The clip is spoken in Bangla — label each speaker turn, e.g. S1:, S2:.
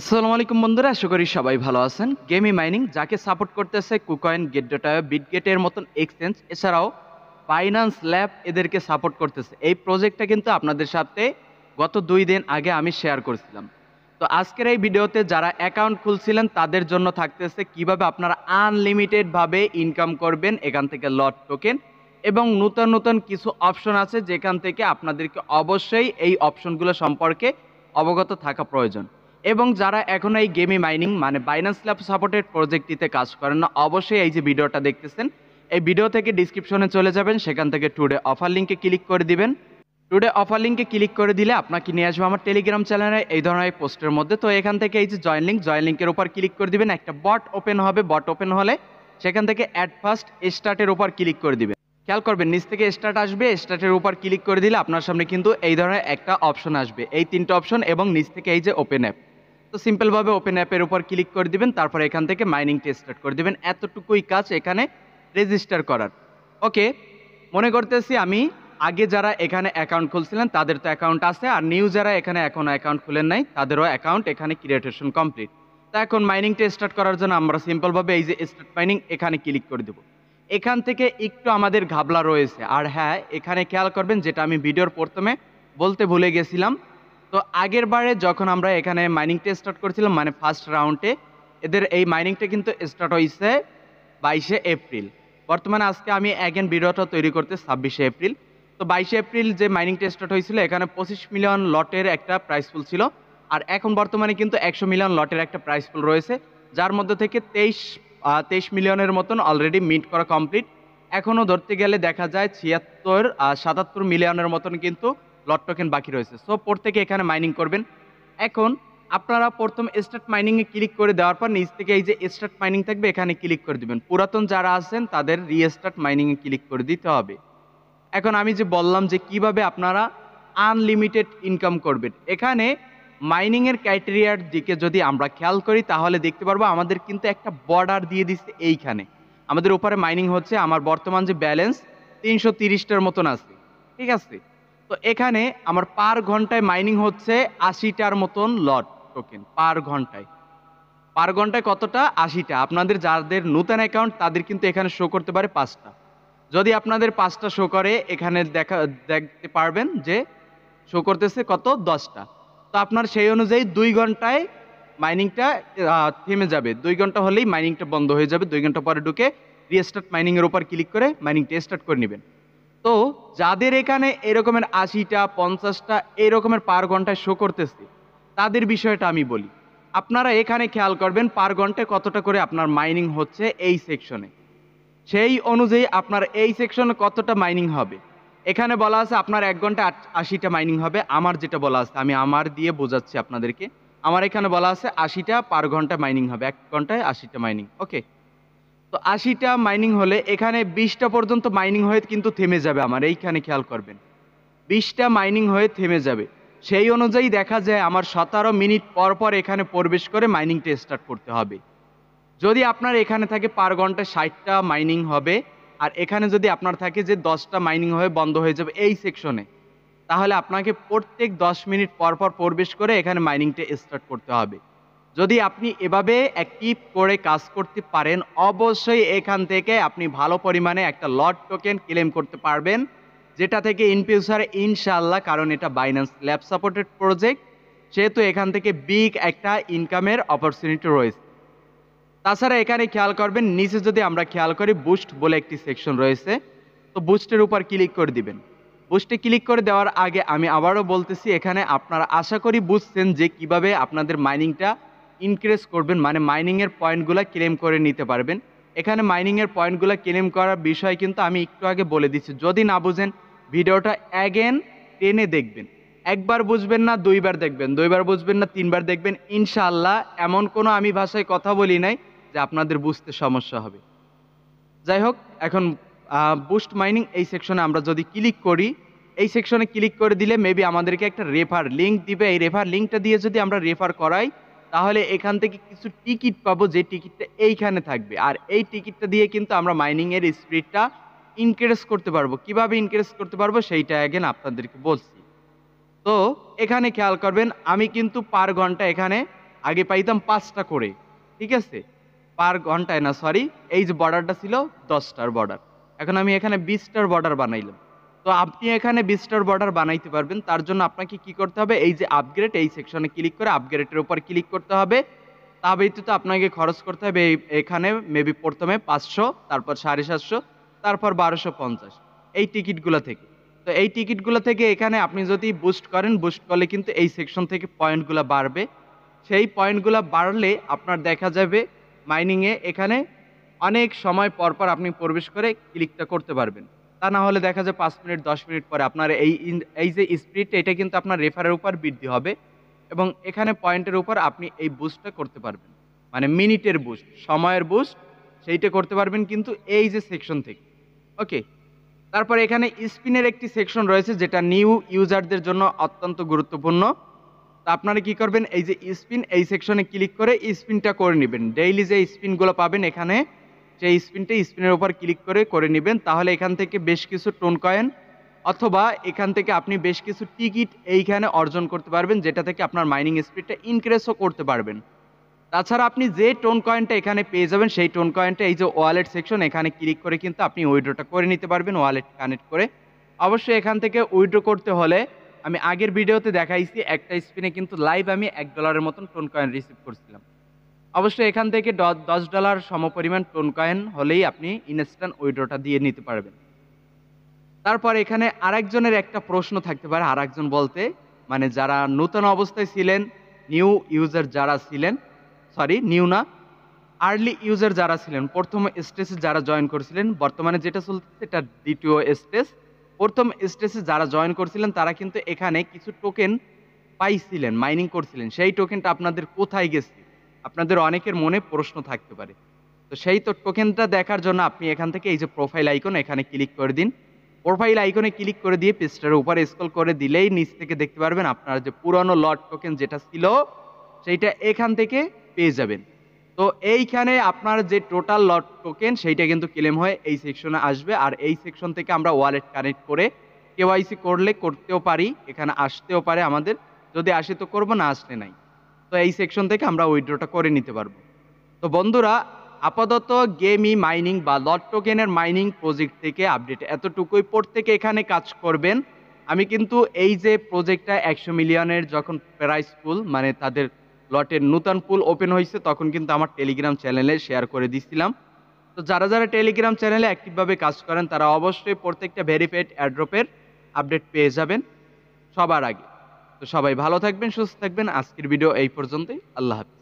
S1: আসসালামু আলাইকুম বন্ধুরা আশা করি সবাই ভালো আছেন গেমি মাইনিং যাকে সাপোর্ট করতেছে কুকয়েন গেট বিট বিটগেটের মতন এক্সচেঞ্জ এছাড়াও ফাইন্যান্স ল্যাব এদেরকে সাপোর্ট করতেছে এই প্রজেক্টটা কিন্তু আপনাদের সাথে গত দুই দিন আগে আমি শেয়ার করছিলাম তো আজকের এই ভিডিওতে যারা অ্যাকাউন্ট খুলছিলেন তাদের জন্য থাকতেছে কিভাবে আপনারা আনলিমিটেডভাবে ইনকাম করবেন এখান থেকে লট টোকেন এবং নতুন নতুন কিছু অপশন আছে যেখান থেকে আপনাদেরকে অবশ্যই এই অপশনগুলো সম্পর্কে অবগত থাকা প্রয়োজন এবং যারা এখনও এই গেমি মাইনিং মানে বাইন্যান্স ল্যাব সাপোর্টেড প্রজেক্টটিতে কাজ করেন না অবশ্যই এই যে ভিডিওটা দেখতেছেন এই ভিডিও থেকে ডিসক্রিপশনে চলে যাবেন সেখান থেকে টুডে অফার লিঙ্কে ক্লিক করে দিবেন টুডে অফার লিঙ্কে ক্লিক করে দিলে আপনাকে নিয়ে আসবে আমার টেলিগ্রাম চ্যানেলে এই ধরনের পোস্টের মধ্যে তো এখান থেকে এই যে জয়েন লিঙ্ক জয়েন লিঙ্কের উপর ক্লিক করে দিবেন একটা বট ওপেন হবে বট ওপেন হলে সেখান থেকে অ্যাড ফার্স্ট স্টার্টের উপর ক্লিক করে দিবেন খেয়াল করবেন নিচ থেকে স্টার্ট আসবে স্টার্টের উপর ক্লিক করে দিলে আপনার সামনে কিন্তু এই ধরনের একটা অপশন আসবে এই তিনটা অপশন এবং নিচ থেকে এই যে ওপেন অ্যাপ তো সিম্পলভাবে ওপেন অ্যাপের উপর ক্লিক করে দিবেন তারপর এখান থেকে মাইনিংটি স্টার্ট করে দিবেন এতটুকুই কাজ এখানে রেজিস্টার করার ওকে মনে করতেছি আমি আগে যারা এখানে অ্যাকাউন্ট খুলছিলেন তাদের তো অ্যাকাউন্ট আছে আর নিউ যারা এখানে এখনও অ্যাকাউন্ট খুলেন নাই তাদেরও অ্যাকাউন্ট এখানে ক্রিয়েটেশন কমপ্লিট তো এখন মাইনিংটা স্টার্ট করার জন্য আমরা সিম্পলভাবে এই যে স্টার্ট মাইনিং এখানে ক্লিক করে দেব এখান থেকে একটু আমাদের ঘাবলা রয়েছে আর হ্যাঁ এখানে খেয়াল করবেন যেটা আমি ভিডিওর প্রথমে বলতে ভুলে গেছিলাম তো আগের বারে যখন আমরা এখানে মাইনিংটা স্টার্ট করেছিলাম মানে ফার্স্ট রাউন্ডে এদের এই মাইনিংটা কিন্তু স্টার্ট হয়েছে বাইশে এপ্রিল বর্তমানে আজকে আমি অ্যাগেন ভিডিওটা তৈরি করতে ছাব্বিশে এপ্রিল তো বাইশে এপ্রিল যে মাইনিংটা স্টার্ট হয়েছিল এখানে পঁচিশ মিলিয়ন লটের একটা প্রাইস ফুল ছিল আর এখন বর্তমানে কিন্তু একশো মিলিয়ন লটের একটা প্রাইস ফুল রয়েছে যার মধ্যে থেকে তেইশ তেইশ মিলিয়নের মতন অলরেডি মিট করা কমপ্লিট এখনও ধরতে গেলে দেখা যায় ছিয়াত্তর সাতাত্তর মিলিয়নের মতন কিন্তু লট টোকেন বাকি রয়েছে সো প্রত্যেকে এখানে মাইনিং করবেন এখন আপনারা প্রথম স্টার্ট মাইনিংয়ে ক্লিক করে দেওয়ার পর নিচ থেকে এই যে স্টার্ট মাইনিং থাকবে এখানে ক্লিক করে দেবেন পুরাতন যারা আছেন তাদের রিস্টার্ট মাইনিংয়ে ক্লিক করে দিতে হবে এখন আমি যে বললাম যে কিভাবে আপনারা আনলিমিটেড ইনকাম করবেন এখানে মাইনিংয়ের ক্রাইটেরিয়ার দিকে যদি আমরা খেয়াল করি তাহলে দেখতে পারবো আমাদের কিন্তু একটা বর্ডার দিয়ে দিচ্ছে এইখানে আমাদের ওপারে মাইনিং হচ্ছে আমার বর্তমান যে ব্যালেন্স তিনশো তিরিশটার মতন আছে ঠিক আছে তো এখানে আমার পার ঘন্টায় মাইনিং হচ্ছে আশিটার মতন লট টোকেন পার ঘন্টায় পার ঘন্টায় কতটা আশিটা আপনাদের যাদের নতুন অ্যাকাউন্ট তাদের কিন্তু এখানে শো করতে পারে পাঁচটা যদি আপনাদের পাঁচটা শো করে এখানে দেখা দেখতে পারবেন যে শো করতেছে কত দশটা তো আপনার সেই অনুযায়ী দুই ঘন্টায় মাইনিংটা থেমে যাবে দুই ঘন্টা হলেই মাইনিংটা বন্ধ হয়ে যাবে দুই ঘন্টা পরে ঢুকে রিস্টার্ট মাইনিংয়ের ওপর ক্লিক করে মাইনিংটা স্টার্ট করে নেবেন তো যাদের এখানে এরকমের আশিটা পঞ্চাশটা এরকমের পার ঘন্টায় শো করতেছে তাদের বিষয়টা আমি বলি আপনারা এখানে খেয়াল করবেন পার ঘন্টায় কতটা করে আপনার মাইনিং হচ্ছে এই সেকশনে সেই অনুযায়ী আপনার এই সেকশনে কতটা মাইনিং হবে এখানে বলা আছে আপনার এক ঘন্টা আশিটা মাইনিং হবে আমার যেটা বলা আছে আমি আমার দিয়ে বোঝাচ্ছি আপনাদেরকে আমার এখানে বলা আছে আশিটা পার ঘন্টা মাইনিং হবে এক ঘন্টায় আশিটা মাইনিং ওকে তো আশিটা মাইনিং হলে এখানে বিশটা পর্যন্ত মাইনিং হয়ে কিন্তু থেমে যাবে আমার এইখানে খেয়াল করবেন বিশটা মাইনিং হয়ে থেমে যাবে সেই অনুযায়ী দেখা যায় আমার সতেরো মিনিট পর পর এখানে প্রবেশ করে মাইনিংটা স্টার্ট করতে হবে যদি আপনার এখানে থাকে পার ঘন্টায় ষাটটা মাইনিং হবে আর এখানে যদি আপনার থাকে যে দশটা মাইনিং হয়ে বন্ধ হয়ে যাবে এই সেকশনে তাহলে আপনাকে প্রত্যেক দশ মিনিট পর পর প্রবেশ করে এখানে মাইনিংটা স্টার্ট করতে হবে যদি আপনি এভাবে অ্যাক্টিভ করে কাজ করতে পারেন অবশ্যই এখান থেকে আপনি ভালো পরিমাণে একটা লট টোকেন ক্লেম করতে পারবেন যেটা থেকে ইন ফিউচারে ইনশাল্লাহ কারণ এটা বাইন্যান্স ল্যাব সাপোর্টেড প্রজেক্ট সেহেতু এখান থেকে বিগ একটা ইনকামের অপরচুনিটি রয়েছে তাছাড়া এখানে খেয়াল করবেন নিচে যদি আমরা খেয়াল করি বুস্ট বলে একটি সেকশন রয়েছে তো বুস্টের উপর ক্লিক করে দিবেন বুস্টে ক্লিক করে দেওয়ার আগে আমি আবারও বলতেছি এখানে আপনারা আশা করি বুঝছেন যে কিভাবে আপনাদের মাইনিংটা ইনক্রিজ করবেন মানে মাইনিংয়ের পয়েন্টগুলো ক্লেম করে নিতে পারবেন এখানে মাইনিংয়ের পয়েন্টগুলো ক্লেম করার বিষয় কিন্তু আমি একটু আগে বলে দিচ্ছি যদি না বুঝেন ভিডিওটা অ্যাগেন টেনে দেখবেন একবার বুঝবেন না দুইবার দেখবেন দুইবার বুঝবেন না তিনবার দেখবেন ইনশাল্লাহ এমন কোনো আমি ভাষায় কথা বলি নাই যে আপনাদের বুঝতে সমস্যা হবে যাই হোক এখন বুস্ট মাইনিং এই সেকশনে আমরা যদি ক্লিক করি এই সেকশনে ক্লিক করে দিলে মেবি আমাদেরকে একটা রেফার লিঙ্ক দিবে এই রেফার লিঙ্কটা দিয়ে যদি আমরা রেফার করাই তাহলে এখান থেকে কিছু টিকিট পাবো যে টিকিটটা এইখানে থাকবে আর এই টিকিটটা দিয়ে কিন্তু আমরা মাইনিংয়ের স্পিডটা ইনক্রিজ করতে পারবো কিভাবে ইনক্রিজ করতে পারবো সেইটা অ্যাগেন আপনাদেরকে বলছি তো এখানে খেয়াল করবেন আমি কিন্তু পার ঘন্টা এখানে আগে পাইতাম পাঁচটা করে ঠিক আছে পার ঘন্টায় না সরি এই যে বর্ডারটা ছিল দশটার বর্ডার এখন আমি এখানে বিশটার বর্ডার বানাইলাম তো আপনি এখানে বিস্টার বর্ডার বানাইতে পারবেন তার জন্য আপনাকে কি করতে হবে এই যে আপগ্রেড এই সেকশনে ক্লিক করে আপগ্রেডের উপর ক্লিক করতে হবে তা ব্যতীত আপনাকে খরচ করতে হবে এখানে মেবি প্রথমে পাঁচশো তারপর সাড়ে সাতশো তারপর বারোশো পঞ্চাশ এই টিকিটগুলো থেকে তো এই টিকিটগুলো থেকে এখানে আপনি যদি বুস্ট করেন বুস্ট করলে কিন্তু এই সেকশন থেকে পয়েন্টগুলো বাড়বে সেই পয়েন্টগুলো বাড়লে আপনার দেখা যাবে মাইনিংয়ে এখানে অনেক সময় পরপর আপনি প্রবেশ করে ক্লিকটা করতে পারবেন তা না হলে দেখা যায় পাঁচ মিনিট দশ মিনিট পরে আপনার এই এই যে স্পিড এটা কিন্তু আপনার রেফারের উপর বৃদ্ধি হবে এবং এখানে পয়েন্টের উপর আপনি এই বুস্টটা করতে পারবেন মানে মিনিটের বুস্ট সময়ের বুস্ট সেইটা করতে পারবেন কিন্তু এই যে সেকশন থেকে ওকে তারপর এখানে স্পিনের একটি সেকশন রয়েছে যেটা নিউ ইউজারদের জন্য অত্যন্ত গুরুত্বপূর্ণ তা আপনারা কি করবেন এই যে স্পিন এই সেকশনে ক্লিক করে স্পিনটা করে নেবেন ডেইলি যে স্পিনগুলো পাবেন এখানে সেই স্পিনটি স্পিনের ওপর ক্লিক করে করে নেবেন তাহলে এখান থেকে বেশ কিছু টোন কয়েন অথবা এখান থেকে আপনি বেশ কিছু টিকিট এইখানে অর্জন করতে পারবেন যেটা থেকে আপনার মাইনিং স্পিডটা ইনক্রিজও করতে পারবেন তাছাড়া আপনি যে টোন কয়েনটা এখানে পেয়ে যাবেন সেই টোন কয়েনটা এই যে ওয়ালেট সেকশন এখানে ক্লিক করে কিন্তু আপনি উইড্রোটা করে নিতে পারবেন ওয়ালেট কানেক্ট করে অবশ্যই এখান থেকে উইড্রো করতে হলে আমি আগের ভিডিওতে দেখাইছি একটা স্পিনে কিন্তু লাইভ আমি এক ডলারের মতন টোন কয়েন রিসিভ করছিলাম অবশ্যই এখান থেকে দশ ডলার সমপরিমাণ টোন হলেই আপনি ইনস্ট্যান্ট উইড্রোটা দিয়ে নিতে পারবেন তারপর এখানে আরেকজনের একটা প্রশ্ন থাকতে পারে আরেকজন বলতে মানে যারা নূতন অবস্থায় ছিলেন নিউ ইউজার যারা ছিলেন সরি নিউ না আর্লি ইউজার যারা ছিলেন প্রথম স্টেজে যারা জয়েন করেছিলেন বর্তমানে যেটা চলছে সেটা দ্বিতীয় স্টেজ প্রথম স্টেজে যারা জয়েন করছিলেন তারা কিন্তু এখানে কিছু টোকেন পাইছিলেন মাইনিং করছিলেন সেই টোকেনটা আপনাদের কোথায় গেছে আপনাদের অনেকের মনে প্রশ্ন থাকতে পারে তো সেই তো টোকেনটা দেখার জন্য আপনি এখান থেকে এই যে প্রোফাইল আইকন এখানে ক্লিক করে দিন প্রোফাইল আইকনে ক্লিক করে দিয়ে পেজটার উপরে স্ক্রল করে দিলেই নিচ থেকে দেখতে পারবেন আপনার যে পুরনো লট টোকেন যেটা ছিল সেইটা এখান থেকে পেয়ে যাবেন তো এইখানে আপনার যে টোটাল লট টোকেন সেইটা কিন্তু ক্লেম হয়ে এই সেকশনে আসবে আর এই সেকশন থেকে আমরা ওয়ালেট কানেক্ট করে কেওয়াইসি করলে করতেও পারি এখানে আসতেও পারে আমাদের যদি আসে তো করবো না আসলে নাই তো এই সেকশন থেকে আমরা উইড্রোটা করে নিতে পারবো তো বন্ধুরা আপাতত গেমি মাইনিং বা লট টোকেনের মাইনিং প্রজেক্ট থেকে আপডেট এতটুকুই প্রত্যেকে এখানে কাজ করবেন আমি কিন্তু এই যে প্রজেক্টটা একশো মিলিয়নের যখন প্রাইস পুল মানে তাদের লটের নূতন পুল ওপেন হয়েছে তখন কিন্তু আমার টেলিগ্রাম চ্যানেলে শেয়ার করে দিছিলাম তো যারা যারা টেলিগ্রাম চ্যানেলে অ্যাক্টিভভাবে কাজ করেন তারা অবশ্যই প্রত্যেকটা ভেরিফাইড অ্যাড্রপের আপডেট পেয়ে যাবেন সবার আগে তো সবাই ভালো থাকবেন সুস্থ থাকবেন আজকের ভিডিও এই পর্যন্তই আল্লাহ হাফিজ